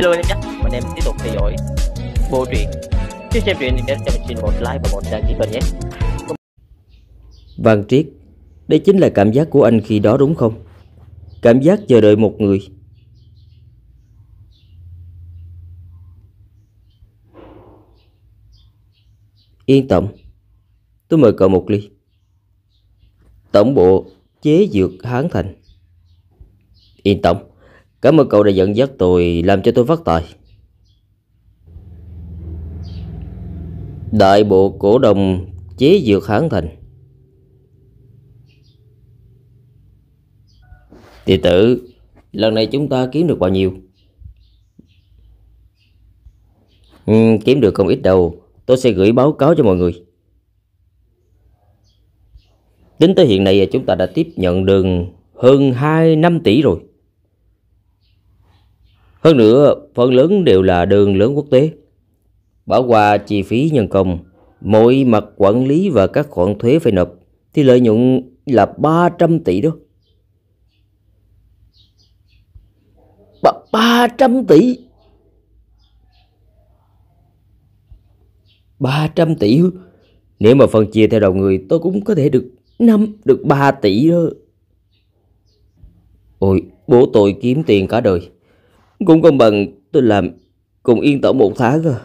hello anh em nhé mình em tiếp tục theo dõi bộ truyện trước xem truyện thì nhớ cho mình xin một like và một đăng ký kênh nhé Vàng Triết đây chính là cảm giác của anh khi đó đúng không cảm giác chờ đợi một người yên tâm tôi mời cậu một ly tổng bộ chế dược hán thành yên tâm Cảm ơn cậu đã dẫn dắt tôi làm cho tôi phát tài. Đại bộ cổ đồng chế dược hãng thành. Tỷ tử, lần này chúng ta kiếm được bao nhiêu? Ừ, kiếm được không ít đâu, tôi sẽ gửi báo cáo cho mọi người. tính tới hiện nay chúng ta đã tiếp nhận được hơn 2 năm tỷ rồi. Hơn nữa, phần lớn đều là đường lớn quốc tế. Bỏ qua chi phí nhân công, mỗi mặt quản lý và các khoản thuế phải nộp, thì lợi nhuận là 300 tỷ đó. Ba 300 tỷ? 300 tỷ Nếu mà phân chia theo đầu người tôi cũng có thể được 5, được 3 tỷ đó Ôi, bố tôi kiếm tiền cả đời cũng không bằng tôi làm cùng yên tỏ một tháng à.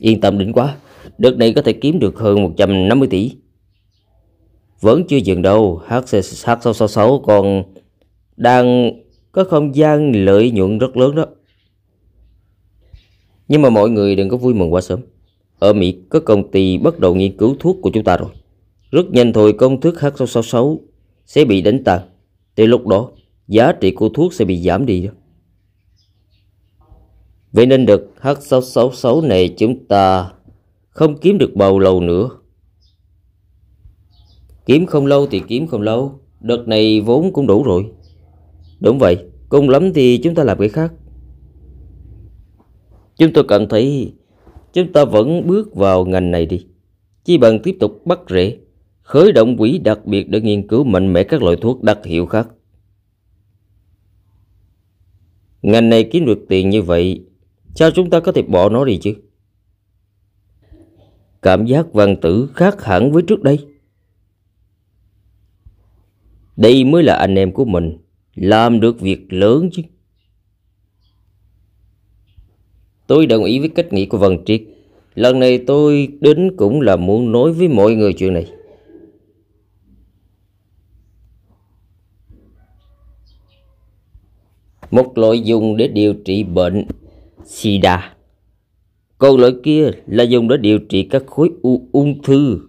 Yên tâm đỉnh quá, đợt này có thể kiếm được hơn 150 tỷ. Vẫn chưa dừng đâu, HC666 còn đang có không gian lợi nhuận rất lớn đó. Nhưng mà mọi người đừng có vui mừng quá sớm. Ở Mỹ có công ty bắt đầu nghiên cứu thuốc của chúng ta rồi. Rất nhanh thôi công thức H666 sẽ bị đánh tàn. Từ lúc đó giá trị của thuốc sẽ bị giảm đi Vậy nên đợt H666 này chúng ta không kiếm được bầu lâu nữa. Kiếm không lâu thì kiếm không lâu, đợt này vốn cũng đủ rồi. Đúng vậy, cùng lắm thì chúng ta làm cái khác. Chúng tôi cảm thấy chúng ta vẫn bước vào ngành này đi. Chi bằng tiếp tục bắt rễ, khởi động quỹ đặc biệt để nghiên cứu mạnh mẽ các loại thuốc đặc hiệu khác. Ngành này kiếm được tiền như vậy, sao chúng ta có thể bỏ nó đi chứ? Cảm giác văn tử khác hẳn với trước đây. Đây mới là anh em của mình, làm được việc lớn chứ. Tôi đồng ý với cách nghĩ của Văn Triết. Lần này tôi đến cũng là muốn nói với mọi người chuyện này. một loại dùng để điều trị bệnh sida còn loại kia là dùng để điều trị các khối u ung thư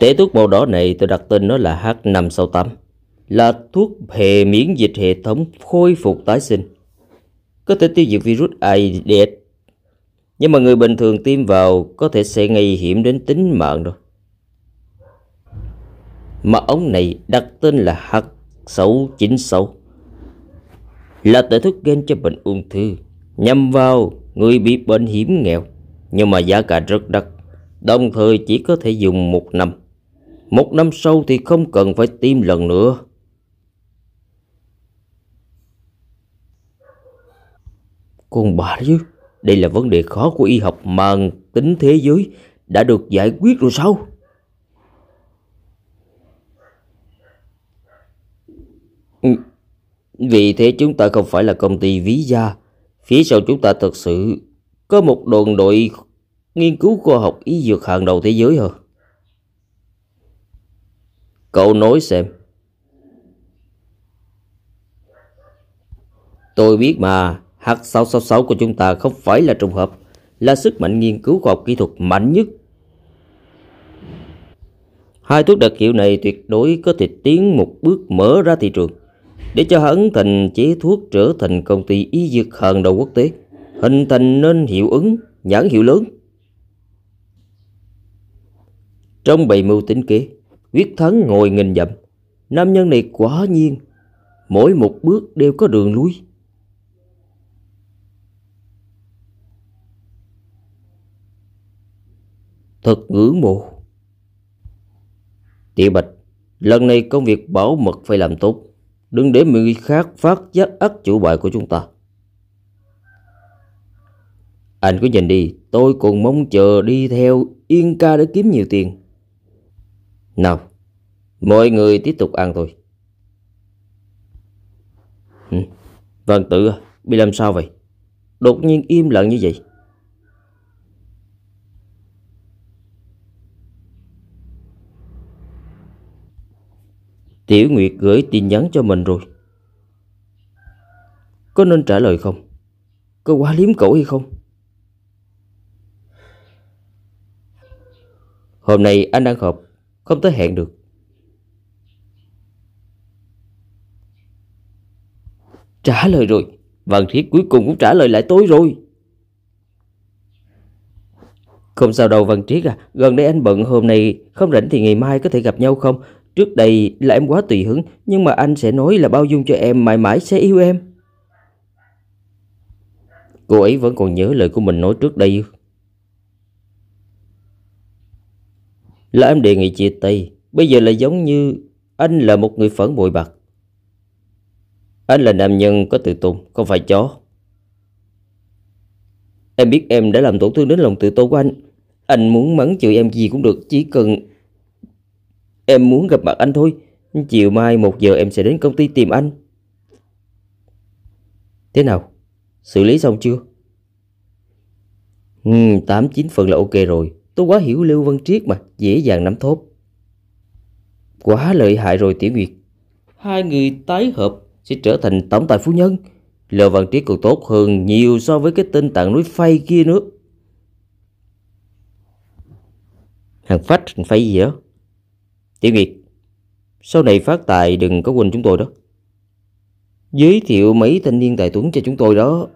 Tế thuốc màu đỏ này tôi đặt tên nó là H568, là thuốc hệ miễn dịch hệ thống khôi phục tái sinh. Có thể tiêu diệt virus AIDS, nhưng mà người bình thường tiêm vào có thể sẽ nguy hiểm đến tính mạng rồi mà ống này đặt tên là H696 là tẩy thuốc gen cho bệnh ung thư nhằm vào người bị bệnh hiểm nghèo nhưng mà giá cả rất đắt đồng thời chỉ có thể dùng một năm một năm sau thì không cần phải tiêm lần nữa Con bà chứ Đây là vấn đề khó của y học mang tính thế giới Đã được giải quyết rồi sao Ừ. Vì thế chúng ta không phải là công ty ví gia. Phía sau chúng ta thật sự có một đoàn đội nghiên cứu khoa học y dược hàng đầu thế giới hả? Cậu nói xem. Tôi biết mà, H666 của chúng ta không phải là trùng hợp, là sức mạnh nghiên cứu khoa học kỹ thuật mạnh nhất. Hai thuốc đặc hiệu này tuyệt đối có thể tiến một bước mở ra thị trường. Để cho hắn thành chế thuốc trở thành công ty y dược hàng đầu quốc tế, hình thành nên hiệu ứng, nhãn hiệu lớn. Trong bày mưu tính kế, quyết thắng ngồi nghìn dặm, nam nhân này quả nhiên, mỗi một bước đều có đường lui. Thật ngưỡng mộ. Tiểu Bạch, lần này công việc bảo mật phải làm tốt. Đừng để người khác phát giác ắt chủ bài của chúng ta. Anh cứ nhìn đi, tôi còn mong chờ đi theo Yên ca để kiếm nhiều tiền. Nào, mọi người tiếp tục ăn thôi. Ừ. Vâng tự, à, bị làm sao vậy? Đột nhiên im lặng như vậy. Tiểu Nguyệt gửi tin nhắn cho mình rồi. Có nên trả lời không? Có quá liếm cổ hay không? Hôm nay anh đang họp, không tới hẹn được. Trả lời rồi, Văn Thiết cuối cùng cũng trả lời lại tôi rồi. Không sao đâu Văn Triết à, gần đây anh bận hôm nay không rảnh thì ngày mai có thể gặp nhau không? Trước đây là em quá tùy hứng, nhưng mà anh sẽ nói là bao dung cho em mãi mãi sẽ yêu em. Cô ấy vẫn còn nhớ lời của mình nói trước đây. Là em đề nghị chia tay, bây giờ là giống như anh là một người phẫn bội bạc. Anh là nam nhân có tự tôn, không phải chó. Em biết em đã làm tổn thương đến lòng tự tôn của anh. Anh muốn mắng chửi em gì cũng được, chỉ cần Em muốn gặp mặt anh thôi. Chiều mai một giờ em sẽ đến công ty tìm anh. Thế nào? Xử lý xong chưa? Ừ, 8-9 phần là ok rồi. Tôi quá hiểu Lưu Văn Triết mà, dễ dàng nắm thốt. Quá lợi hại rồi Tiểu Nguyệt. Hai người tái hợp sẽ trở thành tổng tài phú nhân. Lưu Văn Triết còn tốt hơn nhiều so với cái tên tặng núi phay kia nữa. Hàng phách, phay gì đó. Tiểu Nguyệt, sau này phát tài đừng có quên chúng tôi đó. Giới thiệu mấy thanh niên tài tuấn cho chúng tôi đó.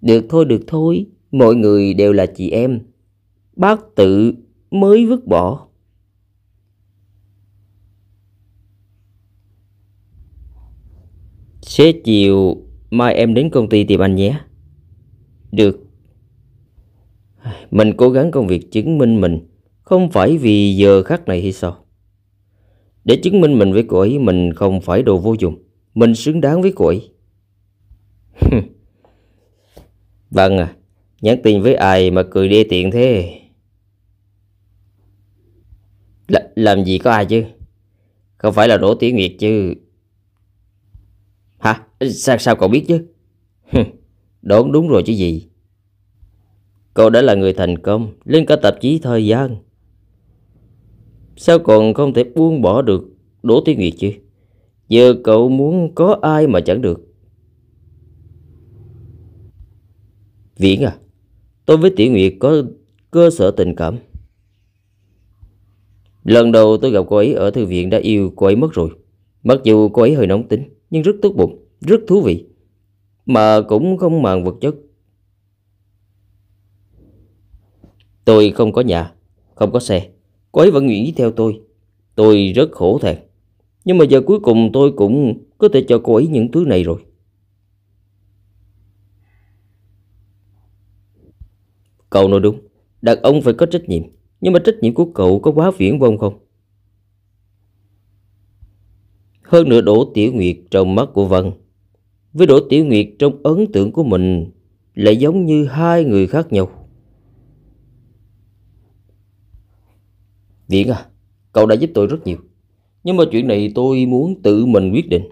Được thôi, được thôi, mọi người đều là chị em. Bác tự mới vứt bỏ. Xế chiều mai em đến công ty tìm anh nhé. Được. Mình cố gắng công việc chứng minh mình không phải vì giờ khắc này hay sao? Để chứng minh mình với cô ấy, mình không phải đồ vô dụng. Mình xứng đáng với cô ấy. Vâng à, nhắn tin với ai mà cười đê tiện thế? L làm gì có ai chứ? Không phải là đổ Tiểu Nguyệt chứ. Hả? Sao, sao cậu biết chứ? Đón đúng rồi chứ gì. Cậu đã là người thành công, lên cả tạp chí thời gian. Sao còn không thể buông bỏ được Đỗ Thiên Nguyệt chứ Giờ cậu muốn có ai mà chẳng được Viễn à Tôi với Tiểu Nguyệt có cơ sở tình cảm Lần đầu tôi gặp cô ấy ở thư viện đã yêu cô ấy mất rồi Mặc dù cô ấy hơi nóng tính Nhưng rất tốt bụng, rất thú vị Mà cũng không màng vật chất Tôi không có nhà, không có xe cô ấy vẫn nguyện ý theo tôi. Tôi rất khổ thật. Nhưng mà giờ cuối cùng tôi cũng có thể cho cô ấy những thứ này rồi. Cậu nói đúng, đàn ông phải có trách nhiệm. Nhưng mà trách nhiệm của cậu có quá viễn vông không? Hơn nữa Đỗ Tiểu Nguyệt trong mắt của Vân. Với Đỗ Tiểu Nguyệt trong ấn tượng của mình lại giống như hai người khác nhau. Viện à, cậu đã giúp tôi rất nhiều. Nhưng mà chuyện này tôi muốn tự mình quyết định.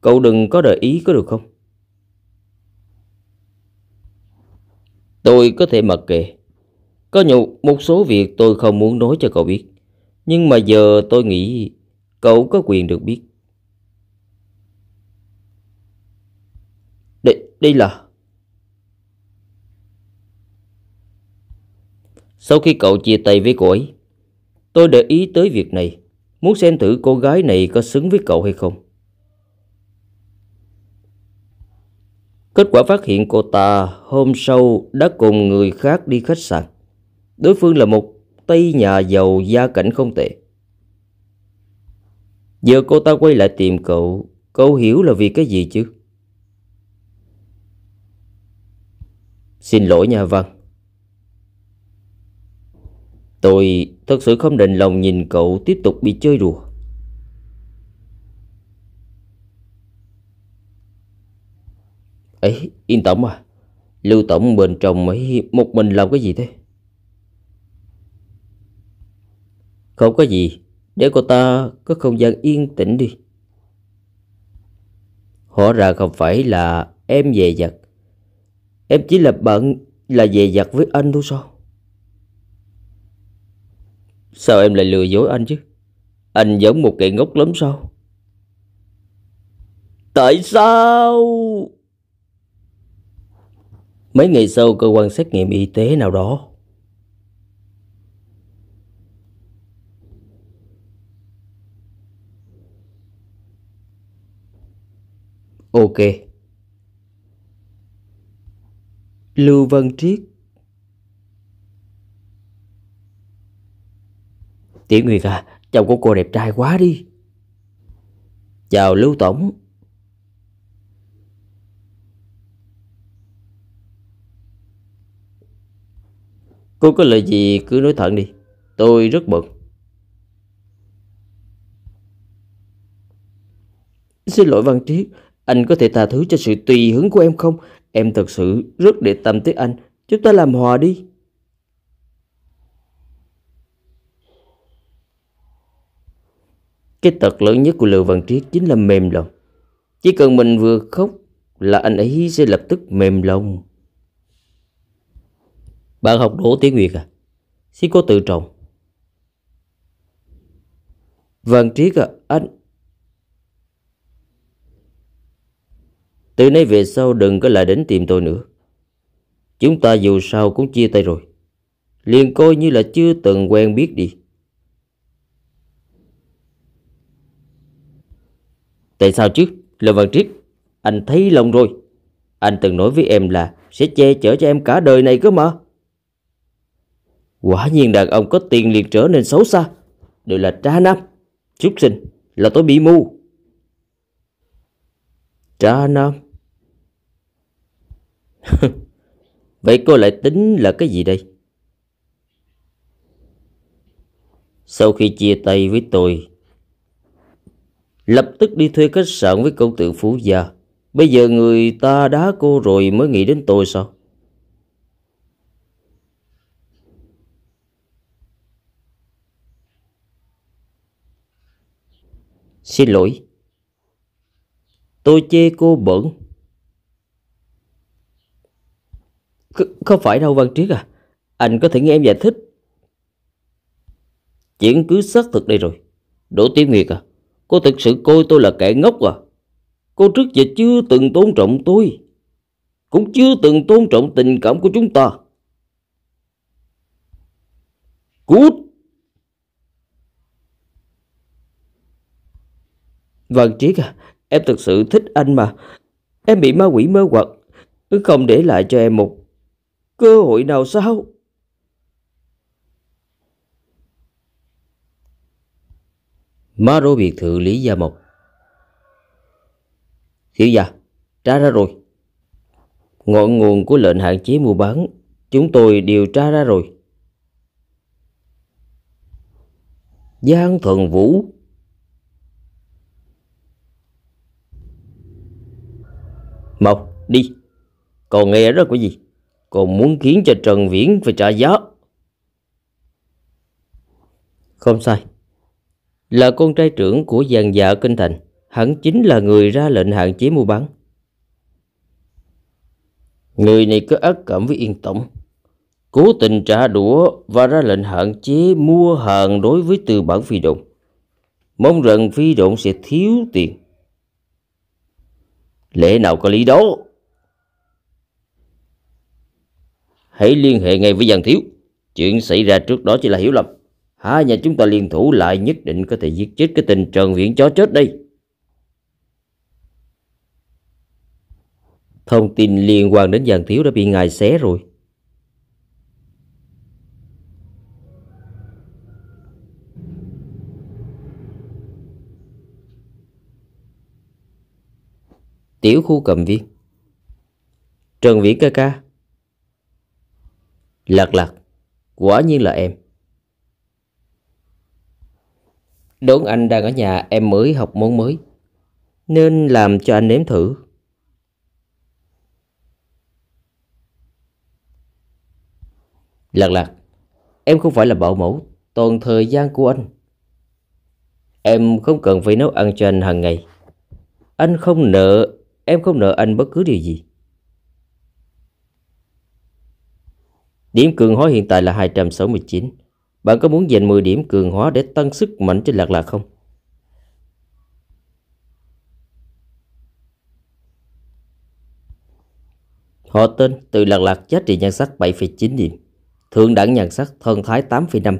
Cậu đừng có để ý có được không? Tôi có thể mặc kệ. Có nhục một số việc tôi không muốn nói cho cậu biết. Nhưng mà giờ tôi nghĩ cậu có quyền được biết. Đây, đây là... Sau khi cậu chia tay với cô ấy, Tôi để ý tới việc này, muốn xem thử cô gái này có xứng với cậu hay không. Kết quả phát hiện cô ta hôm sau đã cùng người khác đi khách sạn. Đối phương là một Tây nhà giàu gia cảnh không tệ. Giờ cô ta quay lại tìm cậu, cậu hiểu là vì cái gì chứ? Xin lỗi nhà Văn, Tôi thật sự không định lòng nhìn cậu tiếp tục bị chơi đùa. ấy yên tâm à. Lưu Tổng bên trong ấy một mình làm cái gì thế? Không có gì, để cô ta có không gian yên tĩnh đi. Hóa ra không phải là em về giặt. Em chỉ là bạn là về giặt với anh thôi sao? Sao em lại lừa dối anh chứ? Anh giống một kẻ ngốc lắm sao? Tại sao? Mấy ngày sau cơ quan xét nghiệm y tế nào đó Ok. Lưu Văn Triết Tiểu Nguyệt à, chồng của cô đẹp trai quá đi. Chào Lưu Tổng. Cô có lời gì cứ nói thẳng đi, tôi rất bận. Xin lỗi Văn Triết, anh có thể tha thứ cho sự tùy hứng của em không? Em thật sự rất để tâm tới anh, chúng ta làm hòa đi. Cái tật lớn nhất của Lưu Văn Triết chính là mềm lòng. Chỉ cần mình vừa khóc là anh ấy sẽ lập tức mềm lòng. Bạn học đỗ tiến Việt à? Xin có tự trọng. Văn Triết à, anh... Từ nay về sau đừng có lại đến tìm tôi nữa. Chúng ta dù sao cũng chia tay rồi. Liền coi như là chưa từng quen biết đi. Tại sao chứ? Lê Văn Triết, anh thấy lòng rồi. Anh từng nói với em là sẽ che chở cho em cả đời này cơ mà. Quả nhiên đàn ông có tiền liền trở nên xấu xa. Đều là tra nam, chút sinh, là tôi bị mù. tra nam? Vậy cô lại tính là cái gì đây? Sau khi chia tay với tôi lập tức đi thuê khách sạn với công tử Phú Gia. Bây giờ người ta đá cô rồi mới nghĩ đến tôi sao? Xin lỗi. Tôi chê cô bẩn. Không phải đâu Văn Triết à. Anh có thể nghe em giải thích. Chuyện cứ xác thực đây rồi. Đỗ tiếng Nguyệt à. Cô thực sự coi tôi là kẻ ngốc à? Cô trước giờ chưa từng tôn trọng tôi. Cũng chưa từng tôn trọng tình cảm của chúng ta. Cút! Vâng Triết à, em thực sự thích anh mà. Em bị ma quỷ mơ hoặc, không để lại cho em một cơ hội nào sao? má Maro biệt thự Lý Gia Mộc Thiếu gia, tra ra rồi Ngọn nguồn của lệnh hạn chế mua bán Chúng tôi điều tra ra rồi Giang Thuần Vũ Mộc, đi Còn nghe rất cái gì Còn muốn khiến cho Trần Viễn phải trả giá Không sai là con trai trưởng của dàn dạ kinh thành, hắn chính là người ra lệnh hạn chế mua bán. Người này có ác cảm với Yên Tổng, cố tình trả đũa và ra lệnh hạn chế mua hàng đối với từ bản phi động. Mong rằng phi động sẽ thiếu tiền. Lẽ nào có lý đó? Hãy liên hệ ngay với dàn thiếu. Chuyện xảy ra trước đó chỉ là hiểu lầm. Hai nhà chúng ta liên thủ lại nhất định có thể giết chết cái tình trần viện chó chết đi. Thông tin liên quan đến giàn thiếu đã bị ngài xé rồi. Tiểu khu cầm viên Trần Viễn ca ca Lạc lạc Quả nhiên là em Đốn anh đang ở nhà em mới học món mới Nên làm cho anh nếm thử Lật lật Em không phải là bảo mẫu Toàn thời gian của anh Em không cần phải nấu ăn cho anh hàng ngày Anh không nợ Em không nợ anh bất cứ điều gì Điểm cường hóa hiện tại là 269 bạn có muốn dành 10 điểm cường hóa để tăng sức mạnh trên lạc lạc không? Họ tên từ lạc lạc giá trị nhan sắc 7,9 điểm. Thượng đẳng nhan sắc thần thái 8,5.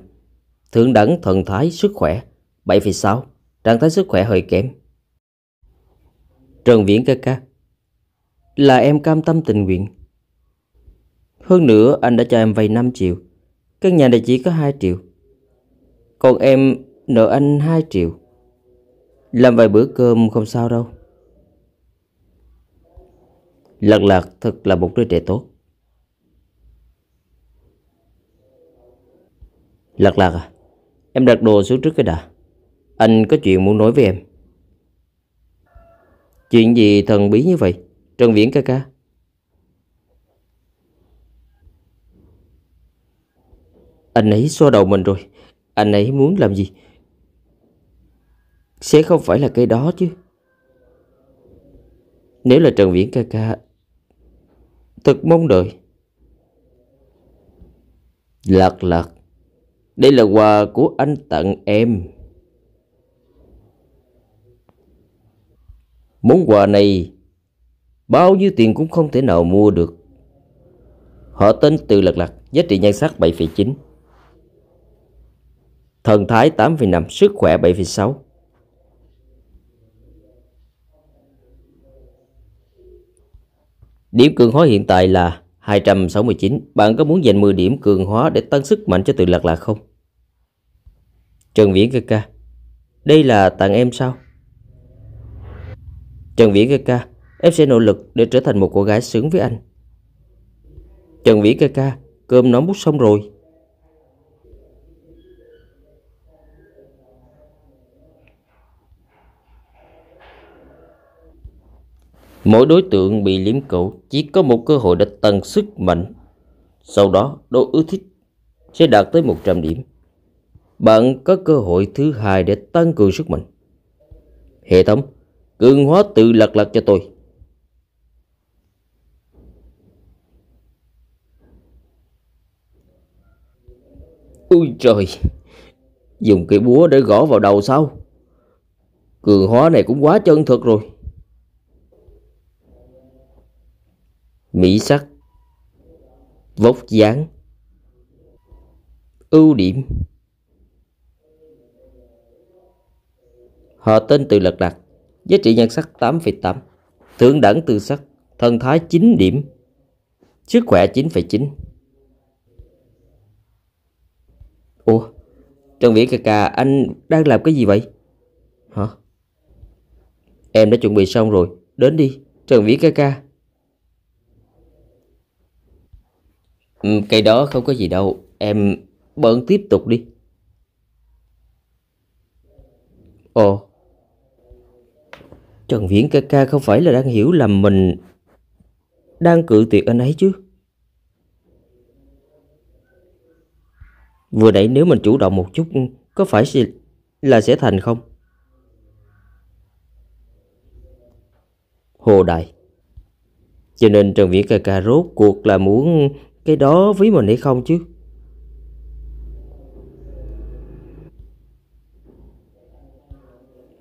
Thượng đẳng thần thái sức khỏe 7,6. Trạng thái sức khỏe hơi kém. Trần Viễn ca ca. Là em cam tâm tình nguyện. Hơn nữa anh đã cho em vay 5 triệu Căn nhà này chỉ có 2 triệu Còn em nợ anh 2 triệu Làm vài bữa cơm không sao đâu Lật lạc thật là một đứa trẻ tốt Lật lạc à Em đặt đồ xuống trước cái đà. Anh có chuyện muốn nói với em Chuyện gì thần bí như vậy Trần Viễn ca ca Anh ấy xoa đầu mình rồi Anh ấy muốn làm gì Sẽ không phải là cây đó chứ Nếu là Trần Viễn ca ca Thật mong đợi Lật lật Đây là quà của anh tặng em Món quà này Bao nhiêu tiền cũng không thể nào mua được Họ tên từ lật lật Giá trị nhan sắc 7,9 thần thái 8,5, sức khỏe 7,6. Điểm cường hóa hiện tại là 269. Bạn có muốn dành 10 điểm cường hóa để tăng sức mạnh cho tự lạc lạc không? Trần Viễn ca ca. Đây là tặng em sao? Trần Viễn ca ca. Em sẽ nỗ lực để trở thành một cô gái sướng với anh. Trần Viễn ca ca. Cơm nóng bút xong rồi. Mỗi đối tượng bị liếm cẩu chỉ có một cơ hội để tăng sức mạnh. Sau đó, độ ưa thích sẽ đạt tới 100 điểm. Bạn có cơ hội thứ hai để tăng cường sức mạnh. Hệ thống, cường hóa tự lật lật cho tôi. Ui trời, dùng cây búa để gõ vào đầu sao? Cường hóa này cũng quá chân thực rồi. mỹ sắc, vóc dáng, ưu điểm. Họ tên từ lật đặt, giá trị nhan sắc 8,8, thượng đẳng từ sắc, thân thái 9 điểm, sức khỏe 9,9. Ủa, Trần Viễn ca ca anh đang làm cái gì vậy? Hả? Em đã chuẩn bị xong rồi, đến đi, Trần Viễn ca ca. Ừ, cây đó không có gì đâu, em bận tiếp tục đi. Ồ, Trần Viễn ca ca không phải là đang hiểu lầm mình đang cự tuyệt anh ấy chứ. Vừa nãy nếu mình chủ động một chút có phải là sẽ thành không? Hồ Đại Cho nên Trần Viễn ca ca rốt cuộc là muốn cái đó với mình hay không chứ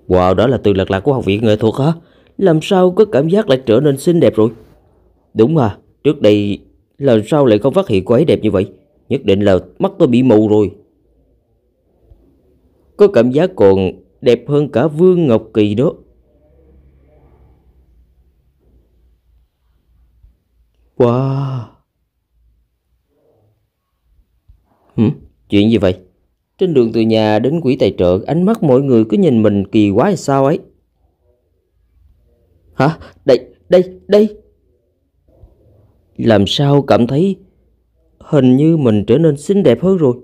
Wow, đó là từ lật lạc của học viện nghệ thuật hả? Làm sao có cảm giác lại trở nên xinh đẹp rồi? Đúng à, trước đây lần sau lại không phát hiện cô ấy đẹp như vậy? Nhất định là mắt tôi bị mù rồi. Có cảm giác còn đẹp hơn cả Vương Ngọc Kỳ đó. Wow, Hử? Ừ, chuyện gì vậy? Trên đường từ nhà đến quỹ tài trợ, ánh mắt mọi người cứ nhìn mình kỳ quá hay sao ấy. Hả? Đây, đây, đây. Làm sao cảm thấy hình như mình trở nên xinh đẹp hơn rồi.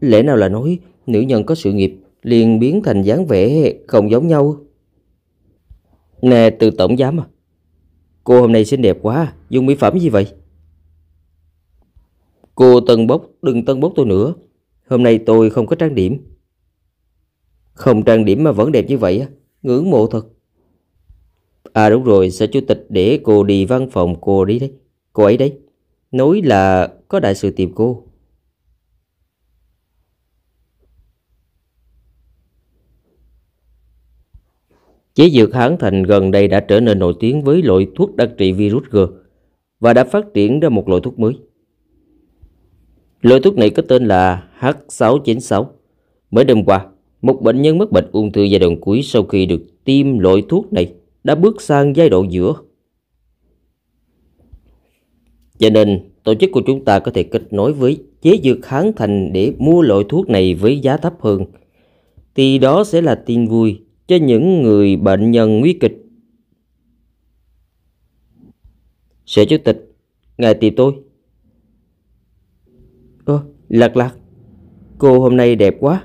Lẽ nào là nói nữ nhân có sự nghiệp liền biến thành dáng vẻ không giống nhau. Nè, từ tổng giám à. Cô hôm nay xinh đẹp quá, dùng mỹ phẩm gì vậy? Cô Tân Bốc đừng tân bốc tôi nữa Hôm nay tôi không có trang điểm Không trang điểm mà vẫn đẹp như vậy Ngưỡng mộ thật À đúng rồi Sở chủ tịch để cô đi văn phòng cô đi đấy Cô ấy đấy Nói là có đại sự tìm cô Chế dược Hán Thành gần đây đã trở nên nổi tiếng với loại thuốc đặc trị virus G và đã phát triển ra một loại thuốc mới. Loại thuốc này có tên là H696. Mới đêm qua, một bệnh nhân mắc bệnh ung thư giai đoạn cuối sau khi được tiêm loại thuốc này đã bước sang giai đoạn giữa. Cho nên, tổ chức của chúng ta có thể kết nối với chế dược kháng thành để mua loại thuốc này với giá thấp hơn. Thì đó sẽ là tin vui cho những người bệnh nhân nguy kịch. Sở Chủ tịch, ngài tìm tôi. Lật lật, cô hôm nay đẹp quá.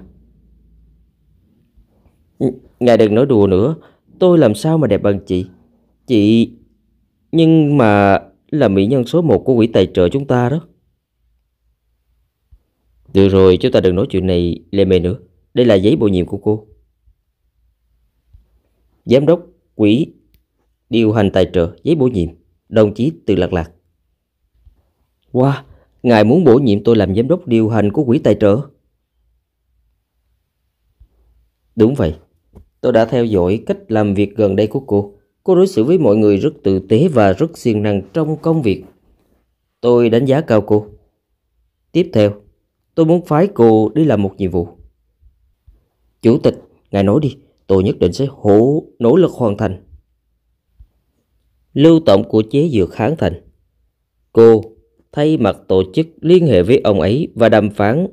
Ngài đừng nói đùa nữa, tôi làm sao mà đẹp bằng chị? Chị... Nhưng mà là mỹ nhân số 1 của quỹ tài trợ chúng ta đó. Được rồi, chúng ta đừng nói chuyện này lê mê nữa. Đây là giấy bổ nhiệm của cô. Giám đốc quỹ điều hành tài trợ giấy bổ nhiệm, đồng chí từ Lạc Lạc. Wow, Ngài muốn bổ nhiệm tôi làm giám đốc điều hành của quỹ tài trợ. Đúng vậy. Tôi đã theo dõi cách làm việc gần đây của cô. Cô đối xử với mọi người rất tử tế và rất siêng năng trong công việc. Tôi đánh giá cao cô. Tiếp theo, tôi muốn phái cô đi làm một nhiệm vụ. Chủ tịch, ngài nói đi, tôi nhất định sẽ hỗ nỗ lực hoàn thành. Lưu tổng của chế dược kháng thành. Cô thay mặt tổ chức liên hệ với ông ấy và đàm phán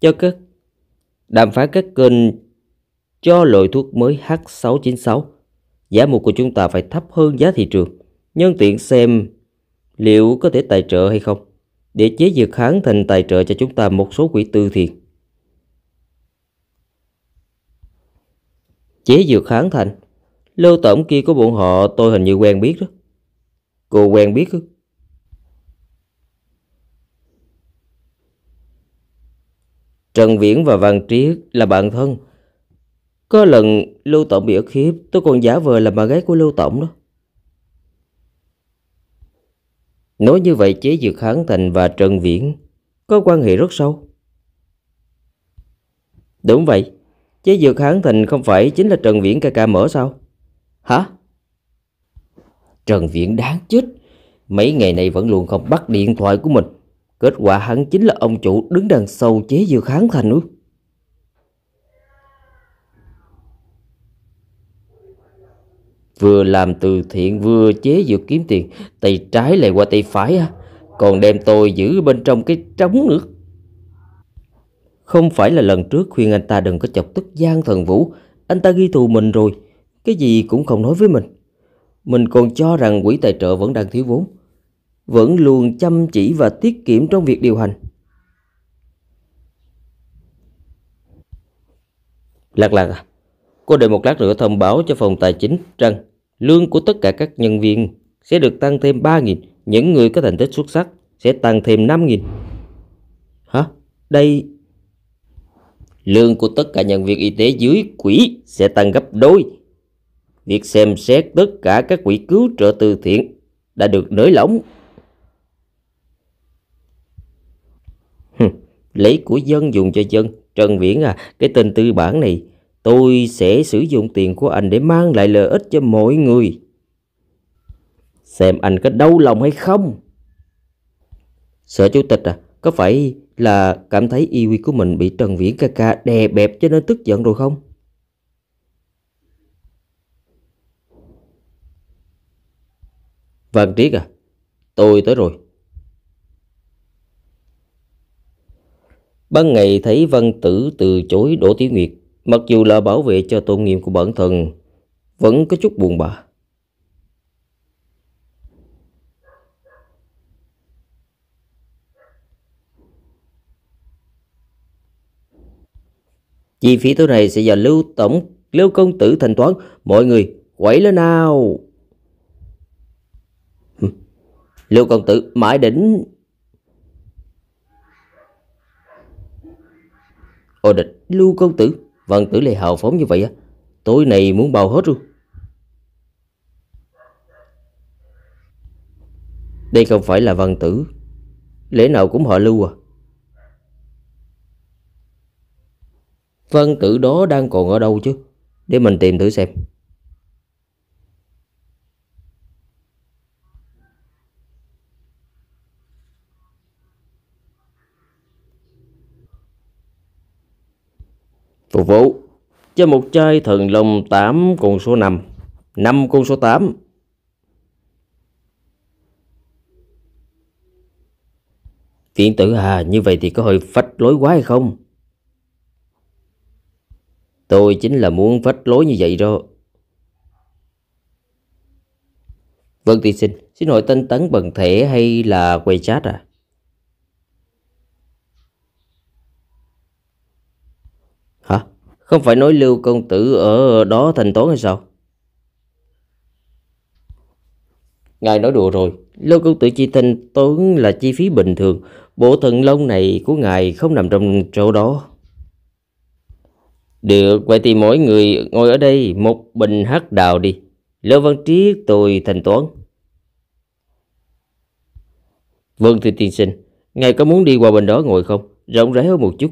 cho các đàm phán các kênh cho loại thuốc mới H696. Giá mua của chúng ta phải thấp hơn giá thị trường, nhân tiện xem liệu có thể tài trợ hay không, để chế dược kháng thành tài trợ cho chúng ta một số quỹ tư thiện. Chế dược kháng thành, lưu tổng kia của bọn họ tôi hình như quen biết đó. Cô quen biết không? Trần Viễn và Văn Triết là bạn thân. Có lần Lưu Tổng bị ức hiếp, tôi còn giả vờ là bạn gái của Lưu Tổng đó. Nói như vậy chế dược Hán Thành và Trần Viễn có quan hệ rất sâu. Đúng vậy, chế dược Hán Thành không phải chính là Trần Viễn ca ca mở sao? Hả? Trần Viễn đáng chết, mấy ngày nay vẫn luôn không bắt điện thoại của mình. Kết quả hắn chính là ông chủ đứng đằng sau chế dược kháng thành ư. Vừa làm từ thiện vừa chế dược kiếm tiền, tay trái lại qua tay phải á, còn đem tôi giữ bên trong cái trống nữa. Không phải là lần trước khuyên anh ta đừng có chọc tức gian thần vũ, anh ta ghi thù mình rồi, cái gì cũng không nói với mình. Mình còn cho rằng quỹ tài trợ vẫn đang thiếu vốn, vẫn luôn chăm chỉ và tiết kiệm trong việc điều hành. Lạc lạc à, cô đợi một lát nữa thông báo cho phòng tài chính rằng lương của tất cả các nhân viên sẽ được tăng thêm 3.000, những người có thành tích xuất sắc sẽ tăng thêm 5.000. Hả? Đây... Lương của tất cả nhân viên y tế dưới quỹ sẽ tăng gấp đôi. Việc xem xét tất cả các quỹ cứu trợ từ thiện đã được nới lỏng lấy của dân dùng cho dân. Trần Viễn à, cái tên tư bản này, tôi sẽ sử dụng tiền của anh để mang lại lợi ích cho mọi người. Xem anh có đau lòng hay không? Sở chủ tịch à, có phải là cảm thấy y uy của mình bị Trần Viễn ca ca đè bẹp cho nên tức giận rồi không? Vàng Triết à, tôi tới rồi. Ban ngày thấy văn tử từ chối Đỗ Tiểu Nguyệt, mặc dù là bảo vệ cho tôn nghiêm của bản thân, vẫn có chút buồn bã. Chi phí tối này sẽ do Lưu Tổng, Lưu Công Tử thanh toán. Mọi người, quẩy lên nào! Lưu Công Tử mãi đỉnh Ô địch, lưu công tử, vần tử lê hào phóng như vậy á, tối nay muốn bào hết luôn. Đây không phải là văn tử, lễ nào cũng họ lưu à. Văn tử đó đang còn ở đâu chứ, để mình tìm thử xem. Phục vụ cho một chai thần long 8 con số 5, 5 con số 8. tiện tử Hà như vậy thì có hơi phách lối quá hay không? Tôi chính là muốn phách lối như vậy đó. Vâng tiên sinh, xin hỏi tên tấn bằng thẻ hay là quay chat à? Không phải nói Lưu Công Tử ở đó thành toán hay sao? Ngài nói đùa rồi, Lưu Công Tử chi thanh toán là chi phí bình thường, bộ thần lông này của ngài không nằm trong chỗ đó. Được, vậy thì mỗi người ngồi ở đây một bình hắc đào đi. Lô Văn trí tôi thanh toán. Vâng thì tiên sinh, ngài có muốn đi qua bên đó ngồi không? Rộng rãi hơn một chút.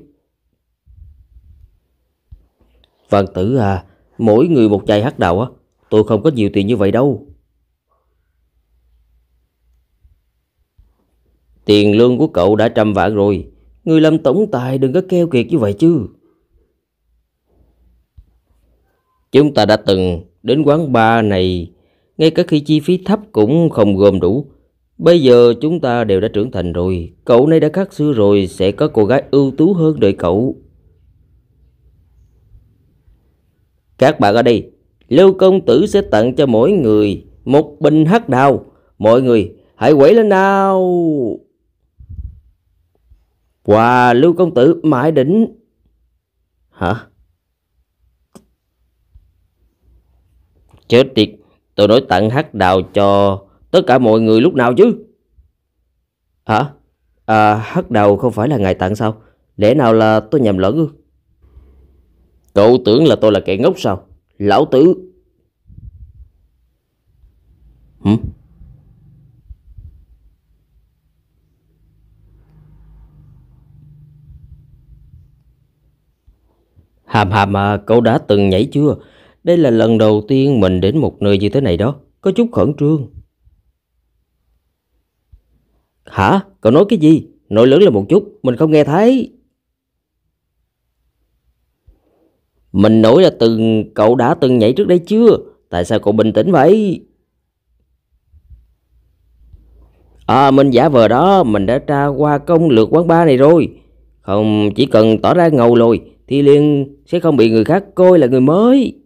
Vân tử à, mỗi người một chai hắc đầu á, tôi không có nhiều tiền như vậy đâu. Tiền lương của cậu đã trăm vạn rồi, người làm tổng tài đừng có keo kiệt như vậy chứ. Chúng ta đã từng đến quán bar này, ngay cả khi chi phí thấp cũng không gồm đủ. Bây giờ chúng ta đều đã trưởng thành rồi, cậu nay đã khác xưa rồi, sẽ có cô gái ưu tú hơn đời cậu. Các bạn ở đây, Lưu Công Tử sẽ tặng cho mỗi người một bình hắc đào. Mọi người hãy quẩy lên nào. Wow, Lưu Công Tử mãi đỉnh. Hả? Chết tiệt, tôi nói tặng hắc đào cho tất cả mọi người lúc nào chứ? Hả? À, hắc đào không phải là ngài tặng sao? Lẽ nào là tôi nhầm lẫn ư? Cậu tưởng là tôi là kẻ ngốc sao? Lão tử... Hử? Hàm hàm mà cậu đã từng nhảy chưa? Đây là lần đầu tiên mình đến một nơi như thế này đó. Có chút khẩn trương. Hả? Cậu nói cái gì? Nội lớn là một chút, mình không nghe thấy. Mình nổi là từng cậu đã từng nhảy trước đây chưa? Tại sao cậu bình tĩnh vậy? À, mình giả vờ đó, mình đã tra qua công lược quán bar này rồi. Không, chỉ cần tỏ ra ngầu lồi thì liền sẽ không bị người khác coi là người mới.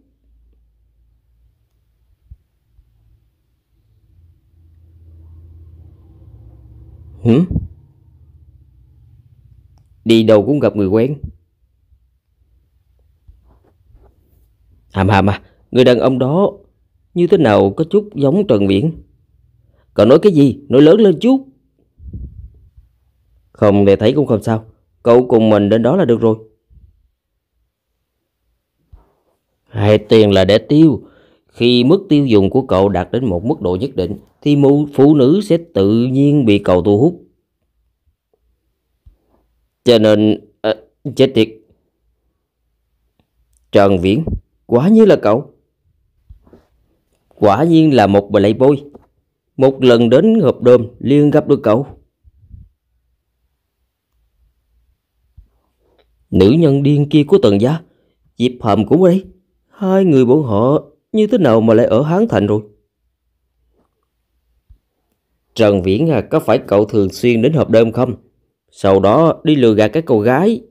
Hử? Đi đâu cũng gặp người quen. Hàm hàm à, người đàn ông đó như thế nào có chút giống Trần Viễn. Cậu nói cái gì? Nói lớn lên chút. Không để thấy cũng không sao. Cậu cùng mình đến đó là được rồi. Hai tiền là để tiêu. Khi mức tiêu dùng của cậu đạt đến một mức độ nhất định, thì phụ nữ sẽ tự nhiên bị cậu thu hút. Cho nên... À, chết tiệt. Trần Viễn Quả nhiên là cậu. Quả nhiên là một playboy. Một lần đến hộp đơm liên gặp được cậu. Nữ nhân điên kia của tần gia Diệp Hầm cũng ở đây Hai người bọn họ như thế nào mà lại ở Hán Thành rồi Trần Viễn à Có phải cậu thường xuyên đến hộp đêm không Sau đó đi lừa gạt các cô gái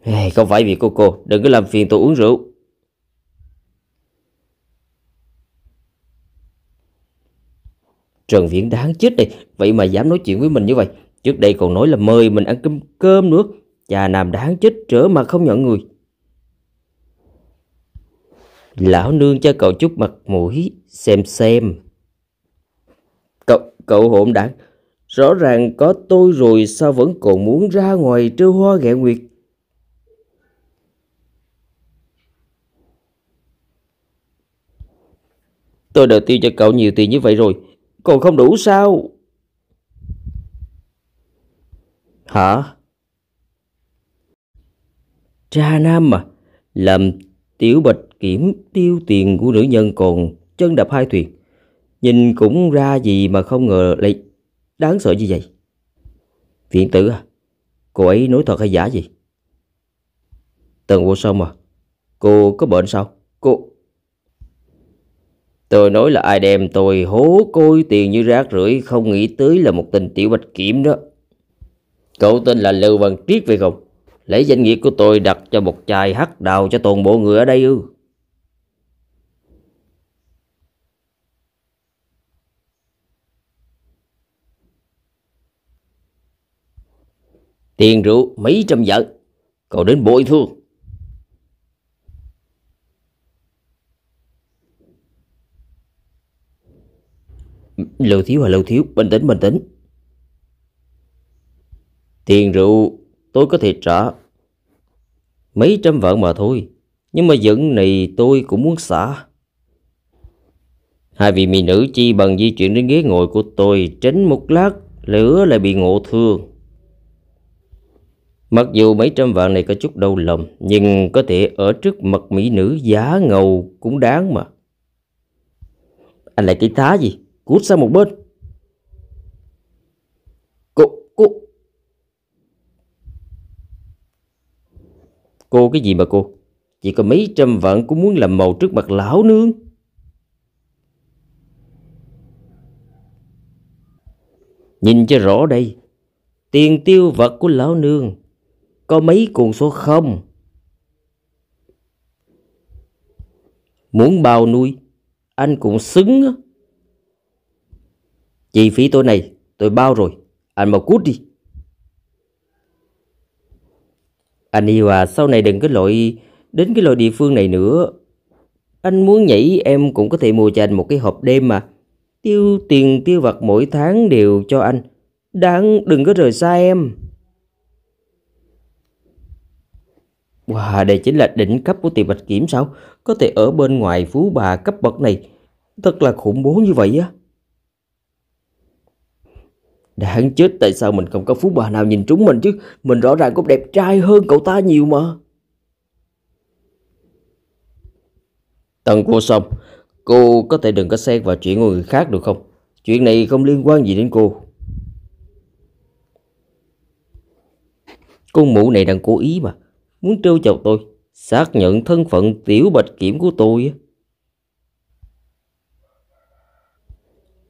Hey, không phải vì cô cô, đừng cứ làm phiền tôi uống rượu. Trần Viễn đáng chết đi, vậy mà dám nói chuyện với mình như vậy. Trước đây còn nói là mời mình ăn cơm cơm nữa. Chà nam đáng chết trở mà không nhận người. Lão nương cho cậu chút mặt mũi, xem xem. Cậu, cậu hỗn đảng, rõ ràng có tôi rồi sao vẫn còn muốn ra ngoài trêu hoa ghẹ nguyệt. Tôi đã tiêu cho cậu nhiều tiền như vậy rồi Còn không đủ sao Hả cha Nam mà Làm tiểu bạch kiểm tiêu tiền của nữ nhân còn chân đập hai thuyền Nhìn cũng ra gì mà không ngờ lại đáng sợ như vậy Viện tử à Cô ấy nói thật hay giả gì Tần vô sông à Cô có bệnh sao Cô Tôi nói là ai đem tôi hố côi tiền như rác rưởi không nghĩ tới là một tình tiểu bạch kiểm đó. Cậu tên là Lưu Văn Triết phải không? Lấy danh nghĩa của tôi đặt cho một chai hắc đào cho toàn bộ người ở đây ư. Tiền rượu mấy trăm vạn cậu đến bội thương. Lưu thiếu à lưu thiếu, bình tĩnh bình tĩnh. Tiền rượu tôi có thể trả mấy trăm vạn mà thôi. Nhưng mà giận này tôi cũng muốn xả. Hai vị mỹ nữ chi bằng di chuyển đến ghế ngồi của tôi tránh một lát lửa lại bị ngộ thương. Mặc dù mấy trăm vạn này có chút đau lòng nhưng có thể ở trước mặt mỹ nữ giá ngầu cũng đáng mà. Anh lại cái thá gì? Cút sang một bên. Cô, cô. Cô cái gì mà cô? Chỉ có mấy trăm vạn cũng muốn làm màu trước mặt lão nương. Nhìn cho rõ đây. Tiền tiêu vật của lão nương. Có mấy cuộn số không? Muốn bao nuôi. Anh cũng xứng á. Chi phí tối nay tôi bao rồi, anh mau cút đi. Anh yêu à, sau này đừng có lội đến cái loại địa phương này nữa. Anh muốn nhảy em cũng có thể mua cho anh một cái hộp đêm mà. Tiêu tiền tiêu vặt mỗi tháng đều cho anh. Đáng đừng có rời xa em. Wow, đây chính là đỉnh cấp của tiệm bạch kiểm sao? Có thể ở bên ngoài phú bà cấp bậc này. Thật là khủng bố như vậy á đã hắn chết tại sao mình không có phú bà nào nhìn trúng mình chứ Mình rõ ràng cũng đẹp trai hơn cậu ta nhiều mà Tần cô xong Cô có thể đừng có xen vào chuyện của người khác được không Chuyện này không liên quan gì đến cô Con mụ này đang cố ý mà Muốn trêu chọc tôi Xác nhận thân phận tiểu bạch kiểm của tôi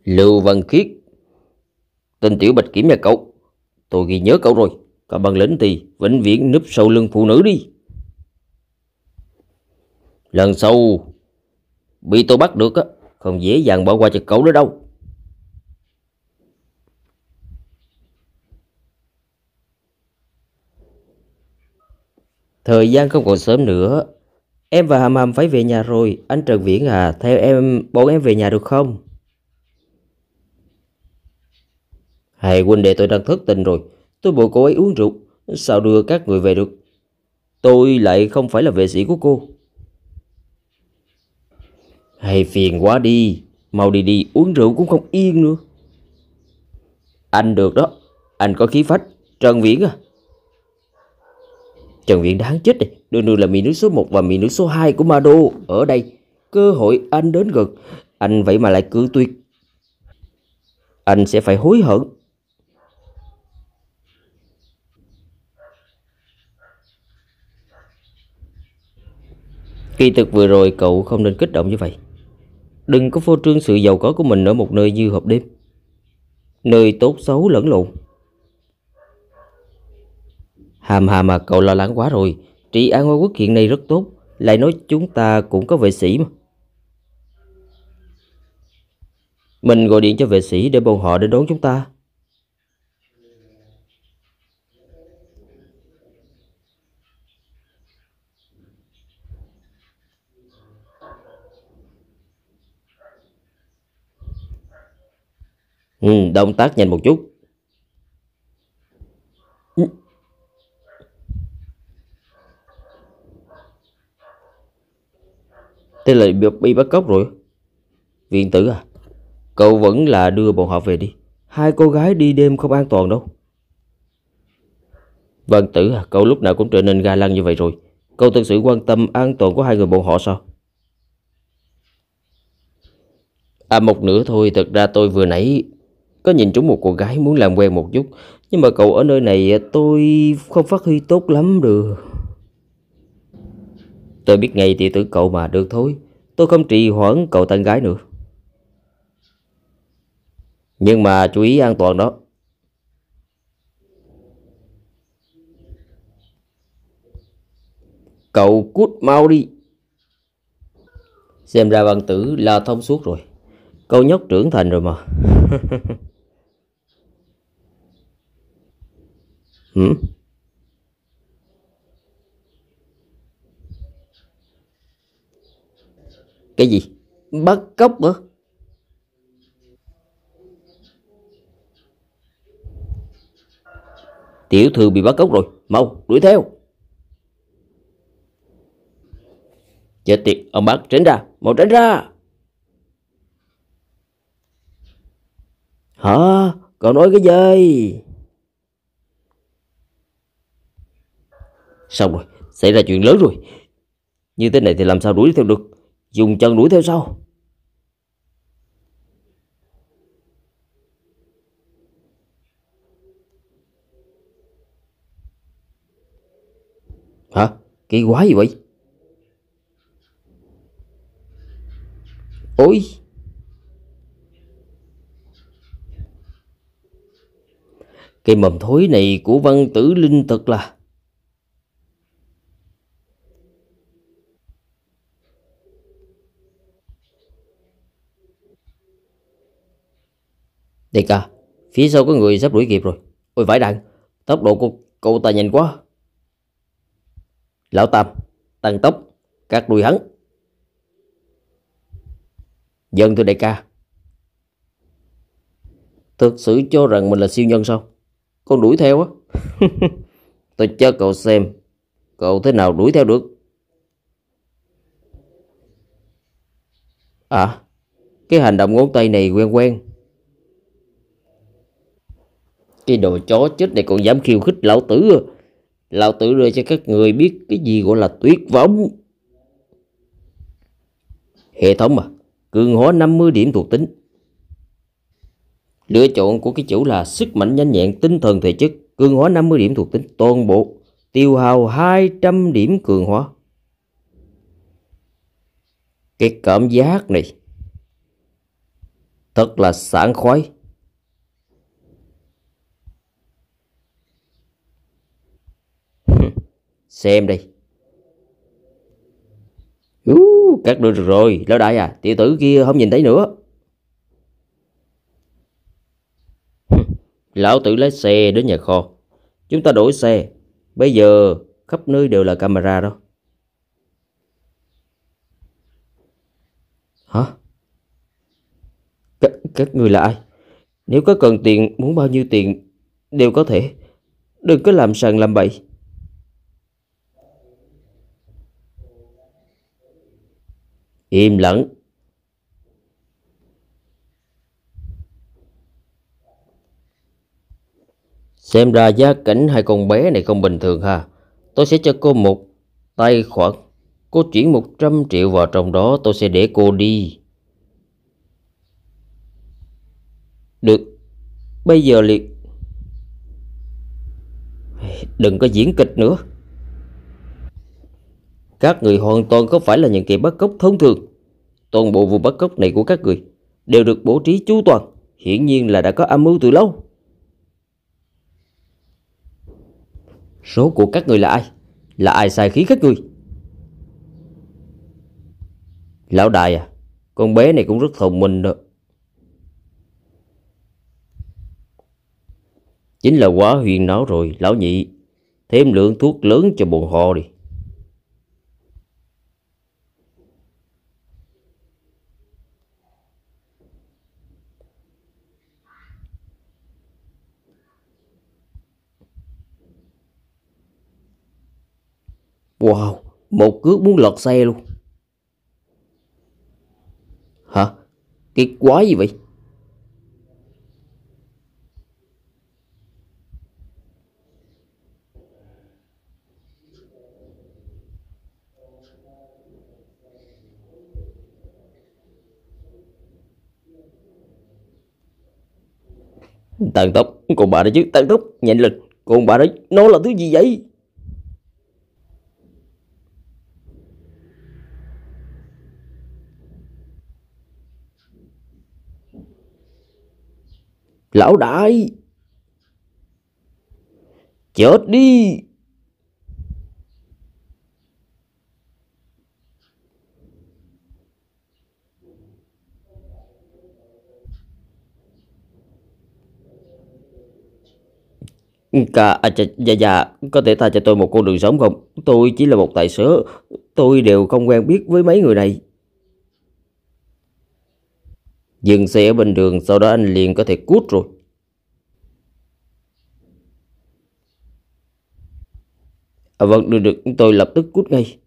Lưu Văn Khiết tên tiểu bạch kiểm nhà cậu. Tôi ghi nhớ cậu rồi, còn bằng lĩnh thì vĩnh viễn núp sau lưng phụ nữ đi. Lần sau, bị tôi bắt được á, không dễ dàng bỏ qua cho cậu nữa đâu. Thời gian không còn sớm nữa, Em và Hàm Hàm phải về nhà rồi, anh Trần Viễn à, theo em, bọn em về nhà được không? Hai huynh đệ tôi đang thất tình rồi, tôi bộ cô ấy uống rượu, sao đưa các người về được? Tôi lại không phải là vệ sĩ của cô. Hay phiền quá đi, mau đi đi, uống rượu cũng không yên nữa. Anh được đó, anh có khí phách, Trần Viễn à. Trần Viễn đáng chết đi, đương đương là mỹ nữ số 1 và mỹ nữ số 2 của Mado ở đây. Cơ hội anh đến gần, anh vậy mà lại cự tuyệt. Anh sẽ phải hối hận Kỳ thực vừa rồi cậu không nên kích động như vậy Đừng có phô trương sự giàu có của mình ở một nơi như hộp đêm Nơi tốt xấu lẫn lộn Hàm hà mà cậu lo lắng quá rồi Trị an hoa quốc hiện nay rất tốt Lại nói chúng ta cũng có vệ sĩ mà Mình gọi điện cho vệ sĩ để bọn họ đến đón chúng ta Ừ, động tác nhanh một chút. Ừ. Thế lại bị bắt cóc rồi. Viện tử à, cậu vẫn là đưa bọn họ về đi. Hai cô gái đi đêm không an toàn đâu. Vân tử à, cậu lúc nào cũng trở nên ga lăng như vậy rồi. Cậu thực sự quan tâm an toàn của hai người bọn họ sao? À một nửa thôi, thật ra tôi vừa nãy có nhìn trúng một cô gái muốn làm quen một chút Nhưng mà cậu ở nơi này tôi không phát huy tốt lắm được Tôi biết ngay thì tưởng cậu mà được thôi Tôi không trì hoãn cậu tán gái nữa Nhưng mà chú ý an toàn đó Cậu cút mau đi Xem ra văn tử là thông suốt rồi Cậu nhóc trưởng thành rồi mà Ừ. cái gì bắt cóc nữa tiểu thư bị bắt cóc rồi mau đuổi theo chết tiệt ông bác tránh ra mau tránh ra hả cậu nói cái gì Xong rồi, xảy ra chuyện lớn rồi. Như thế này thì làm sao đuổi theo được? Dùng chân đuổi theo sao? Hả? Kỳ quái gì vậy? Ôi! cây mầm thối này của văn tử linh thật là Đi ca, phía sau có người sắp đuổi kịp rồi. Ôi vãi đạn, tốc độ của cậu ta nhanh quá. Lão Tam, tăng tốc, cắt đuôi hắn. Dân thưa đại ca. Thực sự cho rằng mình là siêu nhân sao? Con đuổi theo á. Tôi cho cậu xem, cậu thế nào đuổi theo được. À, cái hành động ngón tay này quen quen cái đồ chó chết này còn dám khiêu khích lão tử à. lão tử đưa cho các người biết cái gì gọi là tuyệt vọng hệ thống à cường hóa 50 điểm thuộc tính lựa chọn của cái chủ là sức mạnh nhanh nhẹn tinh thần thể chất cường hóa 50 điểm thuộc tính toàn bộ tiêu hao 200 điểm cường hóa cái cảm giác này thật là sảng khoái xem đi Ú, cắt được rồi lão đại à tiểu tử kia không nhìn thấy nữa lão tử lái xe đến nhà kho chúng ta đổi xe bây giờ khắp nơi đều là camera đó hả các, các người là ai nếu có cần tiền muốn bao nhiêu tiền đều có thể đừng có làm sàn làm bậy im lặng xem ra gia cảnh hai con bé này không bình thường ha tôi sẽ cho cô một tài khoản cô chuyển 100 triệu vào trong đó tôi sẽ để cô đi được bây giờ liệt đừng có diễn kịch nữa các người hoàn toàn không phải là những kẻ bắt cóc thông thường. Toàn bộ vụ bắt cóc này của các người đều được bố trí chú toàn, hiển nhiên là đã có âm mưu từ lâu. Số của các người là ai? Là ai sai khí các người? Lão đại à, con bé này cũng rất thông minh đó. Chính là quá huyền não rồi, lão nhị. Thêm lượng thuốc lớn cho bọn họ đi. Wow, một cước muốn lật xe luôn. Hả? Cái quá gì vậy? Tăng tốc, con bà đó chứ, tăng tốc, nhanh lên, con bà đó, nó là thứ gì vậy? Lão đại! Chết đi! Cả, à, chà, dạ, dạ dạ, có thể tha cho tôi một con đường sống không? Tôi chỉ là một tài xế, tôi đều không quen biết với mấy người này. Dừng xe ở bên đường sau đó anh liền có thể cút rồi. À vâng, được, được, tôi lập tức cút ngay.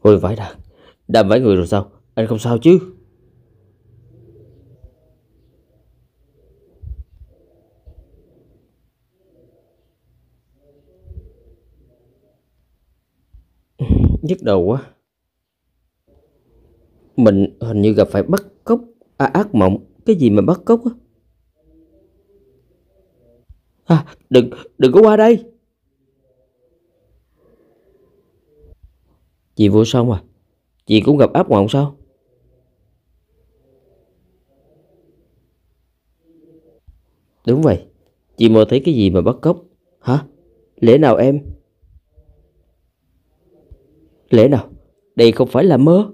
Ôi vãi đạc Đâm vãi người rồi sao Anh không sao chứ Nhức đầu quá Mình hình như gặp phải bắt cóc À ác mộng Cái gì mà bắt cóc á à, Đừng đừng có qua đây Chị vô xong à Chị cũng gặp áp mộng sao? Đúng vậy, chị mơ thấy cái gì mà bắt cóc? Hả? Lẽ nào em? Lẽ nào? Đây không phải là mơ?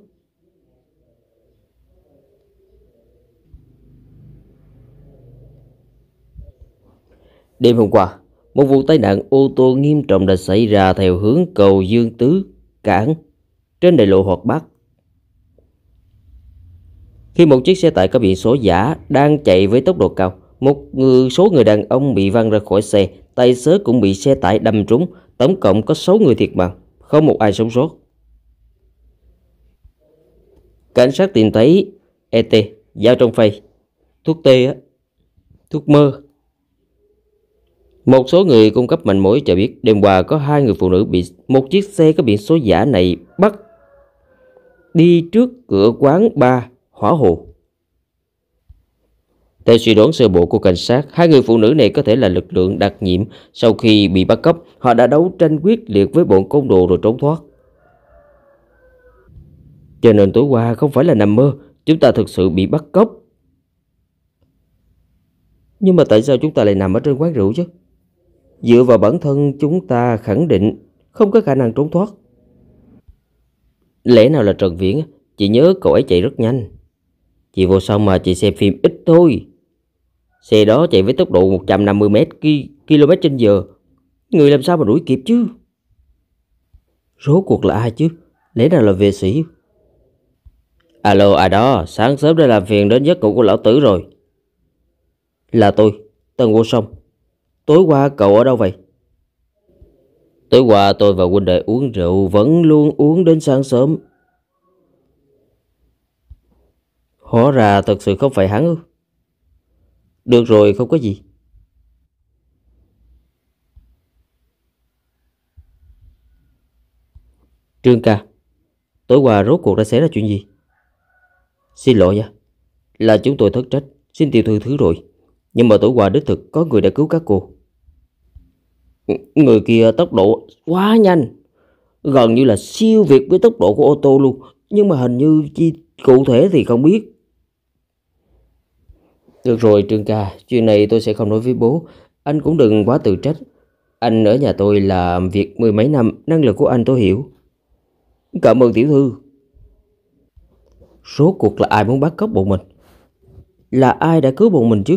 Đêm hôm qua, một vụ tai nạn ô tô nghiêm trọng đã xảy ra theo hướng cầu Dương Tứ, Cảng, trên đại lộ Hoạt Bắc. Khi một chiếc xe tải có biển số giả đang chạy với tốc độ cao, một người, số người đàn ông bị văng ra khỏi xe, tài xế cũng bị xe tải đâm trúng, tổng cộng có 6 người thiệt mạng, không một ai sống sót. Cảnh sát tìm thấy ET, dao trong phay, thuốc tê, thuốc mơ. Một số người cung cấp manh mối cho biết đêm qua có hai người phụ nữ bị một chiếc xe có biển số giả này bắt đi trước cửa quán ba Hỏa Hồ. Theo suy đoán sơ bộ của cảnh sát, hai người phụ nữ này có thể là lực lượng đặc nhiệm. Sau khi bị bắt cóc, họ đã đấu tranh quyết liệt với bọn côn đồ rồi trốn thoát. Cho nên tối qua không phải là nằm mơ, chúng ta thực sự bị bắt cóc. Nhưng mà tại sao chúng ta lại nằm ở trên quán rượu chứ? Dựa vào bản thân chúng ta khẳng định không có khả năng trốn thoát. Lẽ nào là Trần Viễn Chị nhớ cậu ấy chạy rất nhanh Chị vô xong mà chị xem phim ít thôi Xe đó chạy với tốc độ 150 m km trên giờ Người làm sao mà đuổi kịp chứ Rốt cuộc là ai chứ Lẽ nào là vệ sĩ Alo ai à đó Sáng sớm đã làm phiền đến giấc ngủ của lão tử rồi Là tôi Tân vô xong Tối qua cậu ở đâu vậy Tối qua tôi và huynh đệ uống rượu vẫn luôn uống đến sáng sớm. Hóa ra thật sự không phải hắn ư? Được rồi, không có gì. Trương ca, tối qua rốt cuộc đã xảy ra chuyện gì? Xin lỗi nha, là chúng tôi thất trách, xin tiểu thư thứ rồi. Nhưng mà tối qua đích thực có người đã cứu các cô. Người kia tốc độ quá nhanh, gần như là siêu việt với tốc độ của ô tô luôn. Nhưng mà hình như chi cụ thể thì không biết. Được rồi Trương ca, chuyện này tôi sẽ không nói với bố. Anh cũng đừng quá tự trách. Anh ở nhà tôi làm việc mười mấy năm, năng lực của anh tôi hiểu. Cảm ơn tiểu thư. Rốt cuộc là ai muốn bắt cóc bọn mình? Là ai đã cứu bọn mình chứ?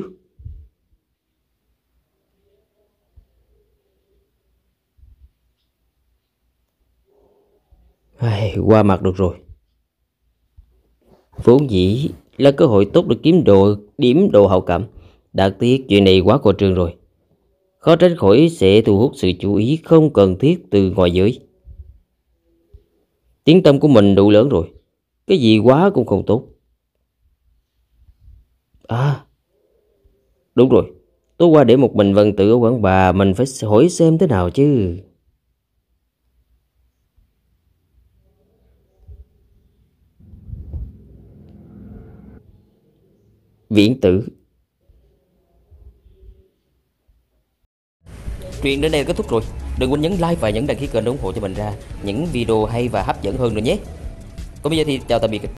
Ai, qua mặt được rồi Vốn dĩ là cơ hội tốt được kiếm đồ điểm đồ hậu cảm đã tiếc chuyện này quá cổ trường rồi Khó tránh khỏi sẽ thu hút sự chú ý không cần thiết từ ngoài giới Tiếng tâm của mình đủ lớn rồi Cái gì quá cũng không tốt À Đúng rồi Tối qua để một mình Vân Tử ở quán bà Mình phải hỏi xem thế nào chứ viễn tử Truyện đến đây là kết thúc rồi Đừng quên nhấn like và nhấn đăng ký kênh để ủng hộ cho mình ra Những video hay và hấp dẫn hơn nữa nhé Còn bây giờ thì chào tạm biệt